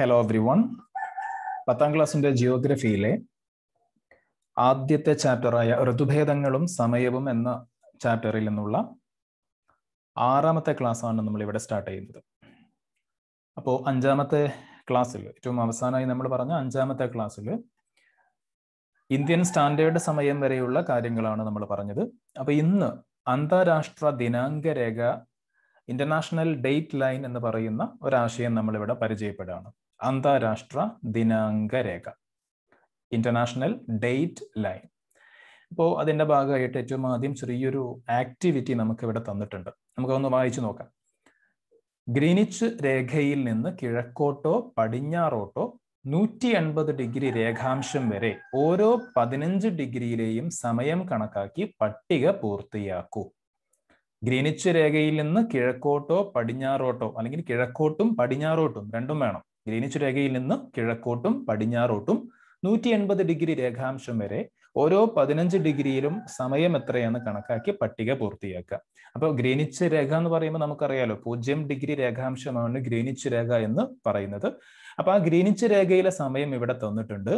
hello every one പത്താം ക്ലാസ്സിന്റെ ജിയോഗ്രഫിയിലെ ആദ്യത്തെ ചാപ്റ്ററായ ഋതുഭേദങ്ങളും സമയവും എന്ന ചാപ്റ്ററിൽ നിന്നുള്ള ആറാമത്തെ ക്ലാസ്സാണ് ഇവിടെ സ്റ്റാർട്ട് ചെയ്യുന്നത് അപ്പോൾ അഞ്ചാമത്തെ ക്ലാസ്സിൽ ഏറ്റവും അവസാനമായി നമ്മൾ പറഞ്ഞ അഞ്ചാമത്തെ ക്ലാസ്സിൽ ഇന്ത്യൻ സ്റ്റാൻഡേർഡ് സമയം വരെയുള്ള കാര്യങ്ങളാണ് നമ്മൾ പറഞ്ഞത് അപ്പോൾ ഇന്ന് അന്താരാഷ്ട്ര രേഖ ഇന്റർനാഷണൽ ഡേറ്റ് ലൈൻ എന്ന് പറയുന്ന ഒരാശയം നമ്മളിവിടെ പരിചയപ്പെടുകയാണ് അന്താരാഷ്ട്ര ദിനാങ്കരേഖ ഇന്റർനാഷണൽ ഡേറ്റ് ലൈൻ ഇപ്പോൾ അതിൻ്റെ ഭാഗമായിട്ട് ഏറ്റവും ആദ്യം ചെറിയൊരു ആക്ടിവിറ്റി നമുക്ക് ഇവിടെ തന്നിട്ടുണ്ട് നമുക്കൊന്ന് വായിച്ചു നോക്കാം ഗ്രീനിച്ച് രേഖയിൽ നിന്ന് കിഴക്കോട്ടോ പടിഞ്ഞാറോട്ടോ നൂറ്റി എൺപത് ഡിഗ്രി രേഖാംശം വരെ ഓരോ പതിനഞ്ച് ഡിഗ്രിയിലെയും സമയം കണക്കാക്കി പട്ടിക പൂർത്തിയാക്കൂ ഗ്രീനിച്ച് രേഖയിൽ നിന്ന് കിഴക്കോട്ടോ പടിഞ്ഞാറോട്ടോ അല്ലെങ്കിൽ കിഴക്കോട്ടും പടിഞ്ഞാറോട്ടും രണ്ടും വേണം ഗ്രീനിച്ച് രേഖയിൽ നിന്ന് കിഴക്കോട്ടും പടിഞ്ഞാറോട്ടും നൂറ്റി എൺപത് ഡിഗ്രി രേഖാംശം വരെ ഓരോ പതിനഞ്ച് ഡിഗ്രിയിലും സമയം എത്രയാണ് കണക്കാക്കി പട്ടിക പൂർത്തിയാക്കുക അപ്പോൾ ഗ്രീനിച്ച് രേഖ എന്ന് പറയുമ്പോൾ നമുക്കറിയാലോ പൂജ്യം ഡിഗ്രി രേഖാംശമാണ് ഗ്രീനിച്ച് രേഖ എന്ന് പറയുന്നത് അപ്പോൾ ആ ഗ്രീനിച്ച് രേഖയിലെ സമയം ഇവിടെ തന്നിട്ടുണ്ട്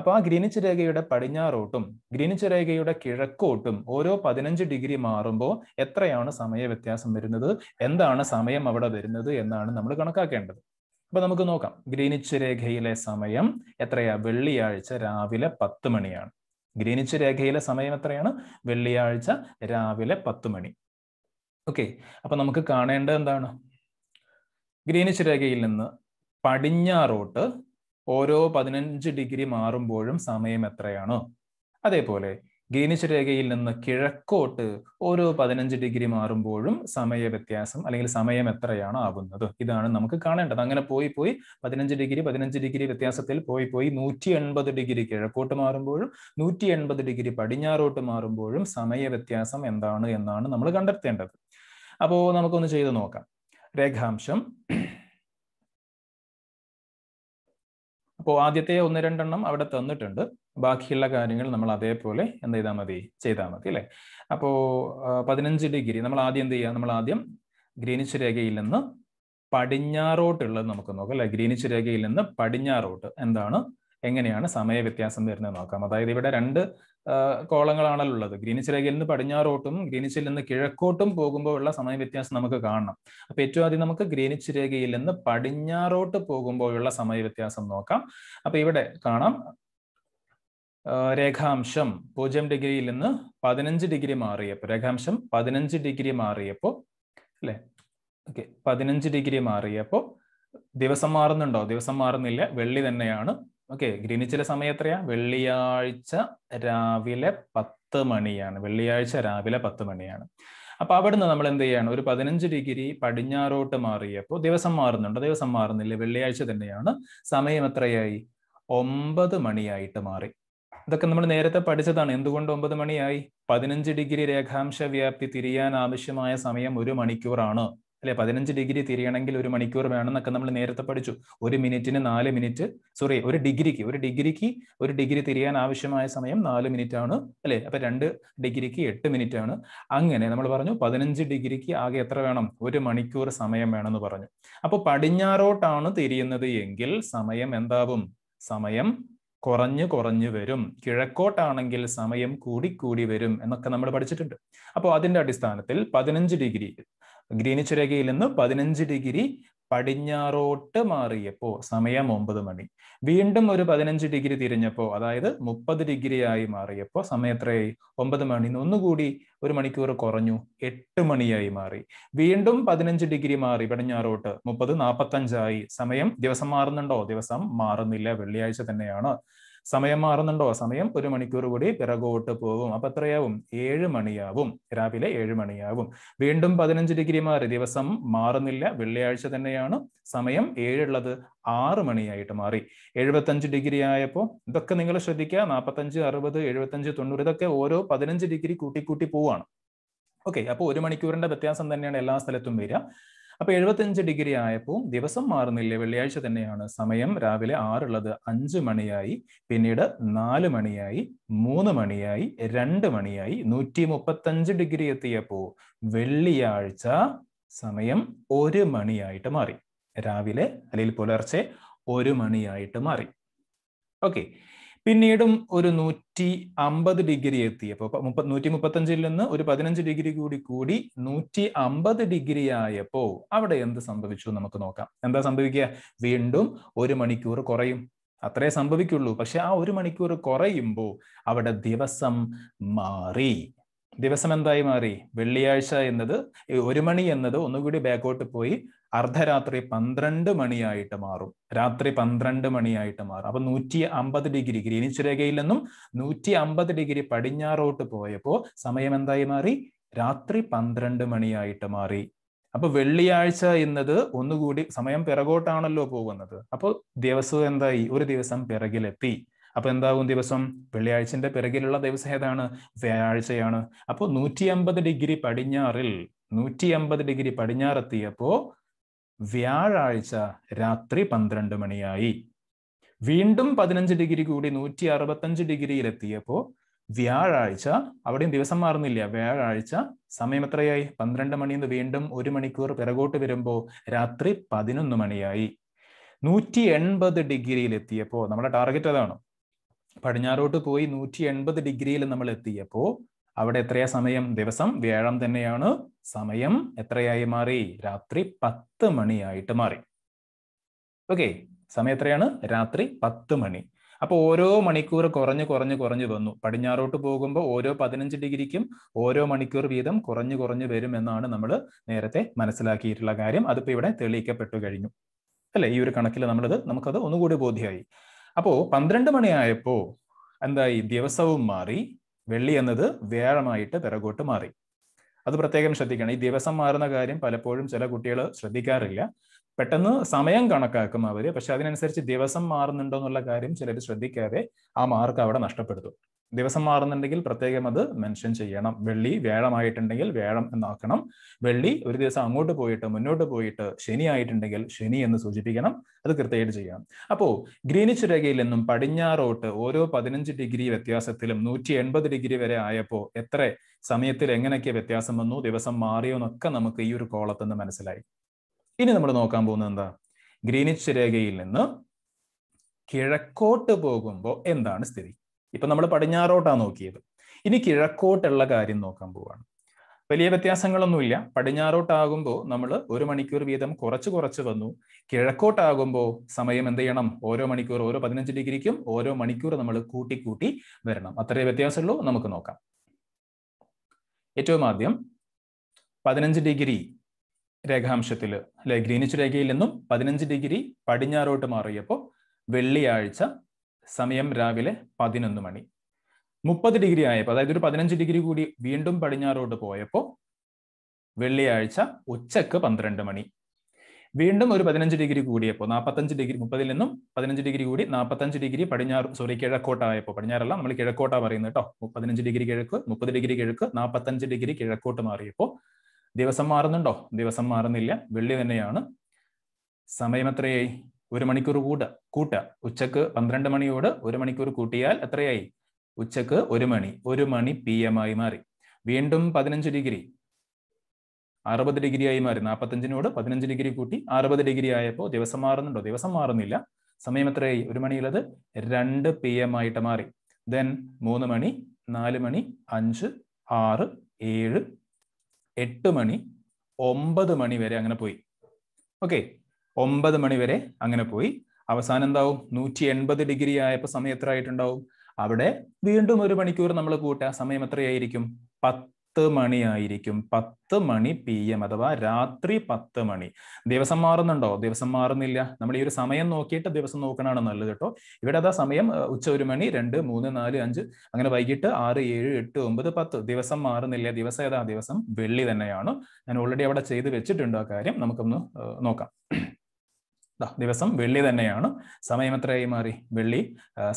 അപ്പോൾ ആ ഗ്രീനിച്ച് രേഖയുടെ പടിഞ്ഞാറോട്ടും ഗ്രീനിച്ച് രേഖയുടെ കിഴക്കോട്ടും ഓരോ പതിനഞ്ച് ഡിഗ്രി മാറുമ്പോൾ എത്രയാണ് സമയ വ്യത്യാസം വരുന്നത് എന്താണ് സമയം അവിടെ വരുന്നത് എന്നാണ് നമ്മൾ കണക്കാക്കേണ്ടത് അപ്പൊ നമുക്ക് നോക്കാം ഗ്രീനിച്ച് രേഖയിലെ സമയം എത്രയാ വെള്ളിയാഴ്ച രാവിലെ പത്ത് മണിയാണ് ഗ്രീനിച്ച് രേഖയിലെ സമയം എത്രയാണ് വെള്ളിയാഴ്ച രാവിലെ പത്ത് മണി ഓക്കെ അപ്പൊ നമുക്ക് കാണേണ്ടത് എന്താണ് ഗ്രീനിച്ച് രേഖയിൽ നിന്ന് പടിഞ്ഞാറോട്ട് ഓരോ പതിനഞ്ച് ഡിഗ്രി മാറുമ്പോഴും സമയം എത്രയാണോ അതേപോലെ ഗ്രീനിച്ച് രേഖയിൽ നിന്ന് കിഴക്കോട്ട് ഓരോ പതിനഞ്ച് ഡിഗ്രി മാറുമ്പോഴും സമയ വ്യത്യാസം അല്ലെങ്കിൽ സമയം എത്രയാണ് ആവുന്നത് ഇതാണ് നമുക്ക് കാണേണ്ടത് അങ്ങനെ പോയി പോയി പതിനഞ്ച് ഡിഗ്രി പതിനഞ്ച് ഡിഗ്രി വ്യത്യാസത്തിൽ പോയി പോയി നൂറ്റി എൺപത് ഡിഗ്രി കിഴക്കോട്ട് മാറുമ്പോഴും നൂറ്റി എൺപത് ഡിഗ്രി പടിഞ്ഞാറോട്ട് മാറുമ്പോഴും സമയ വ്യത്യാസം എന്താണ് എന്നാണ് നമ്മൾ കണ്ടെത്തേണ്ടത് അപ്പോൾ നമുക്കൊന്ന് ചെയ്ത് നോക്കാം രേഖാംശം അപ്പോൾ ആദ്യത്തെ ഒന്ന് രണ്ടെണ്ണം അവിടെ തന്നിട്ടുണ്ട് ബാക്കിയുള്ള കാര്യങ്ങൾ നമ്മൾ അതേപോലെ എന്ത് ചെയ്താൽ മതി ചെയ്താൽ മതി അല്ലേ അപ്പോൾ പതിനഞ്ച് ഡിഗ്രി നമ്മൾ ആദ്യം എന്ത് ചെയ്യുക നമ്മൾ ആദ്യം ഗ്രീനിച്ച് രേഖയിൽ നിന്ന് പടിഞ്ഞാറോട്ടുള്ളത് നമുക്ക് നോക്കാം അല്ലെ ഗ്രീനിച്ച് രേഖയിൽ നിന്ന് പടിഞ്ഞാറോട്ട് എന്താണ് എങ്ങനെയാണ് സമയ വ്യത്യാസം വരുന്നത് നോക്കാം അതായത് ഇവിടെ രണ്ട് കോളങ്ങളാണല്ലോ ഉള്ളത് ഗ്രീനിച്ച് രേഖയിൽ നിന്ന് പടിഞ്ഞാറോട്ടും ഗ്രീനിച്ചിൽ നിന്ന് കിഴക്കോട്ടും പോകുമ്പോൾ ഉള്ള സമയ വ്യത്യാസം നമുക്ക് കാണണം അപ്പൊ ഏറ്റവും ആദ്യം നമുക്ക് ഗ്രീനിച്ച് രേഖയിൽ നിന്ന് പടിഞ്ഞാറോട്ട് പോകുമ്പോഴുള്ള സമയ വ്യത്യാസം നോക്കാം അപ്പൊ ഇവിടെ കാണാം രേഖാംശം പൂജ്യം ഡിഗ്രിയിൽ നിന്ന് പതിനഞ്ച് ഡിഗ്രി മാറിയപ്പോൾ രേഖാംശം പതിനഞ്ച് ഡിഗ്രി മാറിയപ്പോൾ അല്ലെ ഓക്കെ പതിനഞ്ച് ഡിഗ്രി മാറിയപ്പോൾ ദിവസം മാറുന്നുണ്ടോ ദിവസം മാറുന്നില്ല വെള്ളി തന്നെയാണ് ഓക്കെ ഗ്രീനിച്ചിലെ സമയം എത്രയാ വെള്ളിയാഴ്ച രാവിലെ പത്ത് മണിയാണ് വെള്ളിയാഴ്ച രാവിലെ പത്ത് മണിയാണ് അപ്പൊ അവിടുന്ന് നമ്മൾ എന്ത് ചെയ്യാണ് ഒരു പതിനഞ്ച് ഡിഗ്രി പടിഞ്ഞാറോട്ട് മാറിയപ്പോൾ ദിവസം മാറുന്നുണ്ട് ദിവസം മാറുന്നില്ല വെള്ളിയാഴ്ച തന്നെയാണ് സമയം എത്രയായി ഒമ്പത് മണിയായിട്ട് മാറി ഇതൊക്കെ നമ്മൾ നേരത്തെ പഠിച്ചതാണ് എന്തുകൊണ്ട് ഒമ്പത് മണിയായി പതിനഞ്ച് ഡിഗ്രി രേഖാംശ വ്യാപ്തി തിരിയാൻ ആവശ്യമായ സമയം ഒരു മണിക്കൂറാണ് അല്ലെ പതിനഞ്ച് ഡിഗ്രി തിരിയണമെങ്കിൽ ഒരു മണിക്കൂർ വേണമെന്നൊക്കെ നമ്മൾ നേരത്തെ പഠിച്ചു ഒരു മിനിറ്റിന് നാല് മിനിറ്റ് സോറി ഒരു ഡിഗ്രിക്ക് ഒരു ഡിഗ്രിക്ക് ഒരു ഡിഗ്രി തിരിയാൻ ആവശ്യമായ സമയം നാല് മിനിറ്റ് ആണ് അല്ലെ അപ്പൊ രണ്ട് ഡിഗ്രിക്ക് എട്ട് മിനിറ്റ് ആണ് അങ്ങനെ നമ്മൾ പറഞ്ഞു പതിനഞ്ച് ഡിഗ്രിക്ക് ആകെ എത്ര വേണം ഒരു മണിക്കൂർ സമയം വേണമെന്ന് പറഞ്ഞു അപ്പോൾ പടിഞ്ഞാറോട്ടാണ് തിരിയുന്നത് എങ്കിൽ സമയം എന്താവും സമയം കുറഞ്ഞു കുറഞ്ഞു വരും കിഴക്കോട്ടാണെങ്കിൽ സമയം കൂടി കൂടി വരും എന്നൊക്കെ നമ്മൾ പഠിച്ചിട്ടുണ്ട് അപ്പോൾ അതിന്റെ അടിസ്ഥാനത്തിൽ പതിനഞ്ച് ഡിഗ്രി ഗ്രീനിച്ച് രേഖയിൽ നിന്ന് പതിനഞ്ച് ഡിഗ്രി പടിഞ്ഞാറോട്ട് മാറിയപ്പോ സമയം ഒമ്പത് മണി വീണ്ടും ഒരു പതിനഞ്ച് ഡിഗ്രി തിരിഞ്ഞപ്പോ അതായത് മുപ്പത് ഡിഗ്രി ആയി മാറിയപ്പോ സമയത്രയായി ഒമ്പത് മണി ഒന്നുകൂടി ഒരു മണിക്കൂർ കുറഞ്ഞു എട്ട് മണിയായി മാറി വീണ്ടും പതിനഞ്ച് ഡിഗ്രി മാറി പടിഞ്ഞാറോട്ട് മുപ്പത് നാപ്പത്തഞ്ചായി സമയം ദിവസം മാറുന്നുണ്ടോ ദിവസം മാറുന്നില്ല വെള്ളിയാഴ്ച തന്നെയാണ് സമയം മാറുന്നുണ്ടോ സമയം ഒരു മണിക്കൂർ കൂടി പിറകോട്ട് പോകും അപ്പൊ എത്രയാവും ഏഴ് മണിയാവും രാവിലെ ഏഴ് മണിയാവും വീണ്ടും പതിനഞ്ച് ഡിഗ്രി മാറി ദിവസം മാറുന്നില്ല വെള്ളിയാഴ്ച തന്നെയാണ് സമയം ഏഴുള്ളത് ആറ് മണിയായിട്ട് മാറി എഴുപത്തഞ്ച് ഡിഗ്രി ആയപ്പോൾ ഇതൊക്കെ നിങ്ങൾ ശ്രദ്ധിക്കുക നാൽപ്പത്തഞ്ച് അറുപത് എഴുപത്തഞ്ച് തൊണ്ണൂറ് ഇതൊക്കെ ഓരോ പതിനഞ്ച് ഡിഗ്രി കൂട്ടിക്കൂട്ടി പോവാണ് ഓക്കെ അപ്പോൾ ഒരു മണിക്കൂറിന്റെ വ്യത്യാസം തന്നെയാണ് എല്ലാ സ്ഥലത്തും വരിക അപ്പൊ എഴുപത്തഞ്ച് ഡിഗ്രി ആയപ്പോൾ ദിവസം മാറുന്നില്ല വെള്ളിയാഴ്ച തന്നെയാണ് സമയം രാവിലെ ആറുള്ളത് അഞ്ച് മണിയായി പിന്നീട് നാല് മണിയായി മൂന്ന് മണിയായി രണ്ട് മണിയായി നൂറ്റി മുപ്പത്തഞ്ച് ഡിഗ്രി എത്തിയപ്പോൾ വെള്ളിയാഴ്ച സമയം ഒരു മണിയായിട്ട് മാറി രാവിലെ അല്ലെങ്കിൽ പുലർച്ചെ ഒരു മണിയായിട്ട് മാറി ഓക്കെ പിന്നീടും ഒരു നൂറ്റി അമ്പത് ഡിഗ്രി എത്തിയപ്പോൾ മുപ്പ നൂറ്റി മുപ്പത്തഞ്ചിൽ നിന്ന് ഒരു പതിനഞ്ച് ഡിഗ്രി കൂടി കൂടി നൂറ്റി അമ്പത് ഡിഗ്രി ആയപ്പോ അവിടെ എന്ത് സംഭവിച്ചു നമുക്ക് നോക്കാം എന്താ സംഭവിക്കുക വീണ്ടും ഒരു മണിക്കൂർ കുറയും അത്രേ സംഭവിക്കുള്ളൂ പക്ഷെ ആ ഒരു മണിക്കൂർ കുറയുമ്പോൾ അവിടെ ദിവസം മാറി ദിവസം എന്തായി മാറി വെള്ളിയാഴ്ച എന്നത് ഒരു മണി എന്നത് ഒന്നുകൂടി ബാക്കോട്ട് പോയി അർദ്ധരാത്രി പന്ത്രണ്ട് മണിയായിട്ട് മാറും രാത്രി പന്ത്രണ്ട് മണിയായിട്ട് മാറും അപ്പൊ നൂറ്റി അമ്പത് ഡിഗ്രി ഗ്രീനിച്ച് രേഖയിൽ നിന്നും നൂറ്റി അമ്പത് ഡിഗ്രി പടിഞ്ഞാറോട്ട് പോയപ്പോൾ സമയം എന്തായി മാറി രാത്രി പന്ത്രണ്ട് മണിയായിട്ട് മാറി അപ്പൊ വെള്ളിയാഴ്ച എന്നത് ഒന്നുകൂടി സമയം പിറകോട്ടാണല്ലോ പോകുന്നത് അപ്പോൾ ദിവസവും എന്തായി ഒരു ദിവസം പിറകിലെത്തി അപ്പോൾ എന്താകും ദിവസം വെള്ളിയാഴ്ചന്റെ പിറകിലുള്ള ദിവസം ഏതാണ് വ്യാഴാഴ്ചയാണ് അപ്പോൾ നൂറ്റി അമ്പത് ഡിഗ്രി പടിഞ്ഞാറിൽ നൂറ്റി അമ്പത് ഡിഗ്രി പടിഞ്ഞാറെത്തിയപ്പോ വ്യാഴാഴ്ച രാത്രി പന്ത്രണ്ട് മണിയായി വീണ്ടും പതിനഞ്ച് ഡിഗ്രി കൂടി നൂറ്റി അറുപത്തഞ്ച് ഡിഗ്രിയിലെത്തിയപ്പോ വ്യാഴാഴ്ച അവിടെയും ദിവസം മാറുന്നില്ല വ്യാഴാഴ്ച സമയം എത്രയായി പന്ത്രണ്ട് മണിന്ന് വീണ്ടും ഒരു മണിക്കൂർ പിറകോട്ട് വരുമ്പോൾ രാത്രി പതിനൊന്ന് മണിയായി നൂറ്റി എൺപത് ഡിഗ്രിയിൽ എത്തിയപ്പോൾ നമ്മുടെ ടാർഗറ്റ് അതാണ് പടിഞ്ഞാറോട്ട് പോയി നൂറ്റി എൺപത് ഡിഗ്രിയിൽ നമ്മൾ എത്തിയപ്പോൾ അവിടെ എത്രയാ സമയം ദിവസം വ്യാഴം തന്നെയാണ് സമയം എത്രയായി മാറി രാത്രി പത്ത് മണിയായിട്ട് മാറി ഓക്കെ സമയം എത്രയാണ് രാത്രി പത്ത് മണി അപ്പോൾ ഓരോ മണിക്കൂർ കുറഞ്ഞ് കുറഞ്ഞ് കുറഞ്ഞ് വന്നു പടിഞ്ഞാറോട്ട് പോകുമ്പോൾ ഓരോ പതിനഞ്ച് ഡിഗ്രിക്കും ഓരോ മണിക്കൂർ വീതം കുറഞ്ഞു കുറഞ്ഞു വരും എന്നാണ് നമ്മൾ നേരത്തെ മനസ്സിലാക്കിയിട്ടുള്ള കാര്യം അതിപ്പോൾ ഇവിടെ തെളിയിക്കപ്പെട്ടു കഴിഞ്ഞു അല്ലെ ഈ ഒരു കണക്കിൽ നമ്മളത് നമുക്കത് ഒന്നുകൂടി ബോധ്യമായി അപ്പോ പന്ത്രണ്ട് മണിയായപ്പോ എന്തായി ദിവസവും മാറി വെള്ളി എന്നത് വ്യാഴമായിട്ട് പിറകോട്ട് മാറി അത് പ്രത്യേകം ശ്രദ്ധിക്കണം ഈ ദിവസം മാറുന്ന കാര്യം പലപ്പോഴും ചില കുട്ടികൾ ശ്രദ്ധിക്കാറില്ല പെട്ടെന്ന് സമയം കണക്കാക്കും അവർ പക്ഷെ അതിനനുസരിച്ച് ദിവസം മാറുന്നുണ്ടോ എന്നുള്ള കാര്യം ചിലർ ശ്രദ്ധിക്കാതെ ആ മാർക്ക് അവിടെ നഷ്ടപ്പെടുത്തും ദിവസം മാറുന്നുണ്ടെങ്കിൽ പ്രത്യേകം അത് മെൻഷൻ ചെയ്യണം വെള്ളി വ്യാഴമായിട്ടുണ്ടെങ്കിൽ വ്യാഴം എന്നാക്കണം വെള്ളി ഒരു ദിവസം അങ്ങോട്ട് പോയിട്ട് മുന്നോട്ട് പോയിട്ട് ശനി ആയിട്ടുണ്ടെങ്കിൽ ശനി എന്ന് സൂചിപ്പിക്കണം അത് കൃത്യമായിട്ട് ചെയ്യണം അപ്പോൾ ഗ്രീനിച്ച് രേഖയിൽ നിന്നും പടിഞ്ഞാറോട്ട് ഓരോ പതിനഞ്ച് ഡിഗ്രി വ്യത്യാസത്തിലും നൂറ്റി എൺപത് ഡിഗ്രി വരെ ആയപ്പോൾ എത്ര സമയത്തിൽ എങ്ങനെയൊക്കെ വ്യത്യാസം വന്നു ദിവസം മാറിയോ എന്നൊക്കെ നമുക്ക് ഈ ഒരു കോളത്തിൽ നിന്ന് മനസ്സിലായി ഇനി നമ്മൾ നോക്കാൻ പോകുന്നത് എന്താ ഗ്രീനിച്ച് രേഖയിൽ നിന്ന് കിഴക്കോട്ട് പോകുമ്പോൾ എന്താണ് സ്ഥിതി ഇപ്പം നമ്മൾ പടിഞ്ഞാറോട്ടാണ് നോക്കിയത് ഇനി കിഴക്കോട്ടുള്ള കാര്യം നോക്കാൻ പോവാണ് വലിയ വ്യത്യാസങ്ങളൊന്നുമില്ല പടിഞ്ഞാറോട്ടാകുമ്പോൾ നമ്മൾ ഒരു മണിക്കൂർ വീതം കുറച്ച് കുറച്ച് വന്നു കിഴക്കോട്ടാകുമ്പോൾ സമയം എന്ത് ചെയ്യണം ഓരോ മണിക്കൂർ ഓരോ പതിനഞ്ച് ഡിഗ്രിക്കും ഓരോ മണിക്കൂർ നമ്മൾ കൂട്ടി കൂട്ടി വരണം അത്രേ വ്യത്യാസമുള്ളൂ നമുക്ക് നോക്കാം ഏറ്റവും ആദ്യം പതിനഞ്ച് ഡിഗ്രി രേഖാംശത്തിൽ അല്ലെ ഗ്രീനിച്ച് രേഖയിൽ നിന്നും പതിനഞ്ച് ഡിഗ്രി പടിഞ്ഞാറോട്ട് മാറിയപ്പോൾ വെള്ളിയാഴ്ച സമയം രാവിലെ പതിനൊന്ന് മണി മുപ്പത് ഡിഗ്രി ആയപ്പോൾ അതായത് ഒരു പതിനഞ്ച് ഡിഗ്രി കൂടി വീണ്ടും പടിഞ്ഞാറോട്ട് പോയപ്പോൾ വെള്ളിയാഴ്ച ഉച്ചക്ക് പന്ത്രണ്ട് മണി വീണ്ടും ഒരു പതിനഞ്ച് ഡിഗ്രി കൂടിയപ്പോൾ നാൽപ്പത്തഞ്ച് ഡിഗ്രി മുപ്പതിൽ നിന്നും പതിനഞ്ച് ഡിഗ്രി കൂടി നാൽപ്പത്തഞ്ച് ഡിഗ്രി പടിഞ്ഞാറ് സോറി കിഴക്കോട്ടായപ്പോൾ പടിഞ്ഞാറല്ല നമ്മൾ കിഴക്കോട്ടാ പറയുന്നത് കേട്ടോ പതിനഞ്ച് ഡിഗ്രി കിഴക്ക് മുപ്പത് ഡിഗ്രി കിഴക്ക് നാൽപ്പത്തഞ്ച് ഡിഗ്രി കിഴക്കോട്ട് മാറിയപ്പോൾ ദിവസം മാറുന്നുണ്ടോ ദിവസം മാറുന്നില്ല വെള്ളി തന്നെയാണ് സമയം എത്രയായി ഒരു മണിക്കൂർ കൂട്ട കൂട്ട ഉച്ചക്ക് പന്ത്രണ്ട് മണിയോട് ഒരു മണിക്കൂർ കൂട്ടിയാൽ എത്രയായി ഉച്ചക്ക് ഒരു മണി ഒരു മണി പി എം ആയി മാറി വീണ്ടും പതിനഞ്ച് ഡിഗ്രി അറുപത് ഡിഗ്രി ആയി മാറി നാൽപ്പത്തഞ്ചിനോട് പതിനഞ്ച് ഡിഗ്രി കൂട്ടി അറുപത് ഡിഗ്രി ആയപ്പോൾ ദിവസം മാറുന്നുണ്ടോ ദിവസം മാറുന്നില്ല സമയം എത്രയായി ഒരു മണിയുള്ളത് രണ്ട് പി എം ആയിട്ട് മാറി ദെൻ മൂന്ന് മണി നാല് മണി അഞ്ച് ആറ് ഏഴ് എട്ട് മണി ഒമ്പത് മണി വരെ അങ്ങനെ പോയി ഓക്കെ ഒമ്പത് മണിവരെ അങ്ങനെ പോയി അവസാനം എന്താവും നൂറ്റി എൺപത് ഡിഗ്രി ആയപ്പോൾ സമയം എത്ര ആയിട്ടുണ്ടാവും അവിടെ വീണ്ടും ഒരു മണിക്കൂർ നമ്മൾ കൂട്ടുക സമയം എത്രയായിരിക്കും പത്ത് മണിയായിരിക്കും പത്ത് മണി പി എം അഥവാ രാത്രി പത്ത് മണി ദിവസം മാറുന്നുണ്ടോ ദിവസം മാറുന്നില്ല നമ്മൾ ഈ ഒരു സമയം നോക്കിയിട്ട് ദിവസം നോക്കണമാണ് നല്ലത് കേട്ടോ ഇവിടെ അതാ സമയം ഉച്ച ഒരു മണി രണ്ട് മൂന്ന് നാല് അഞ്ച് അങ്ങനെ വൈകിട്ട് ആറ് ഏഴ് എട്ട് ഒമ്പത് പത്ത് ദിവസം മാറുന്നില്ല ദിവസം ഏതാ ദിവസം വെള്ളി തന്നെയാണ് ഞാൻ ഓൾറെഡി അവിടെ ചെയ്ത് വെച്ചിട്ടുണ്ട് ആ കാര്യം നമുക്കൊന്ന് നോക്കാം ദിവസം വെള്ളി തന്നെയാണ് സമയം എത്രയായി മാറി വെള്ളി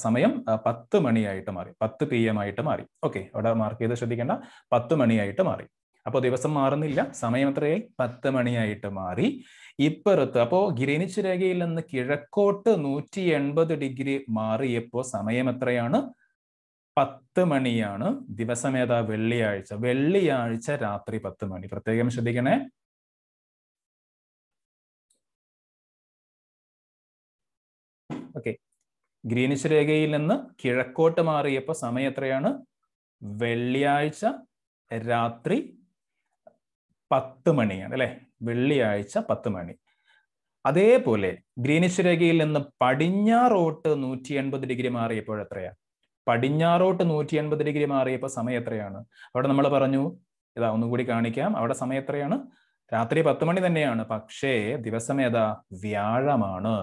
സമയം പത്ത് മണിയായിട്ട് മാറി പത്ത് പി എം ആയിട്ട് മാറി ഓക്കെ അവിടെ മാർക്ക് ചെയ്ത് ശ്രദ്ധിക്കേണ്ട പത്ത് മണിയായിട്ട് മാറി അപ്പോൾ ദിവസം മാറുന്നില്ല സമയം എത്രയായി പത്ത് മണിയായിട്ട് മാറി ഇപ്പുറത്ത് അപ്പോൾ ഗിരീനിച്ച് രേഖയിൽ നിന്ന് കിഴക്കോട്ട് നൂറ്റി എൺപത് ഡിഗ്രി മാറിയപ്പോൾ സമയം എത്രയാണ് പത്ത് മണിയാണ് ദിവസം ഏതാ വെള്ളിയാഴ്ച വെള്ളിയാഴ്ച രാത്രി പത്ത് മണി പ്രത്യേകം ശ്രദ്ധിക്കണേ ഓക്കെ ഗ്രീനിഷ് രേഖയിൽ നിന്ന് കിഴക്കോട്ട് മാറിയപ്പോൾ സമയം എത്രയാണ് വെള്ളിയാഴ്ച രാത്രി പത്ത് മണിയാണ് അല്ലെ വെള്ളിയാഴ്ച പത്ത് മണി അതേപോലെ ഗ്രീനിഷ് രേഖയിൽ നിന്ന് പടിഞ്ഞാറോട്ട് നൂറ്റി എൺപത് ഡിഗ്രി മാറിയപ്പോൾ എത്രയാ പടിഞ്ഞാറോട്ട് നൂറ്റി എൺപത് ഡിഗ്രി മാറിയപ്പോൾ സമയം എത്രയാണ് അവിടെ നമ്മൾ പറഞ്ഞു ഇതാ ഒന്നുകൂടി കാണിക്കാം അവിടെ സമയം എത്രയാണ് രാത്രി പത്ത് മണി തന്നെയാണ് പക്ഷേ ദിവസം ഏതാ വ്യാഴമാണ്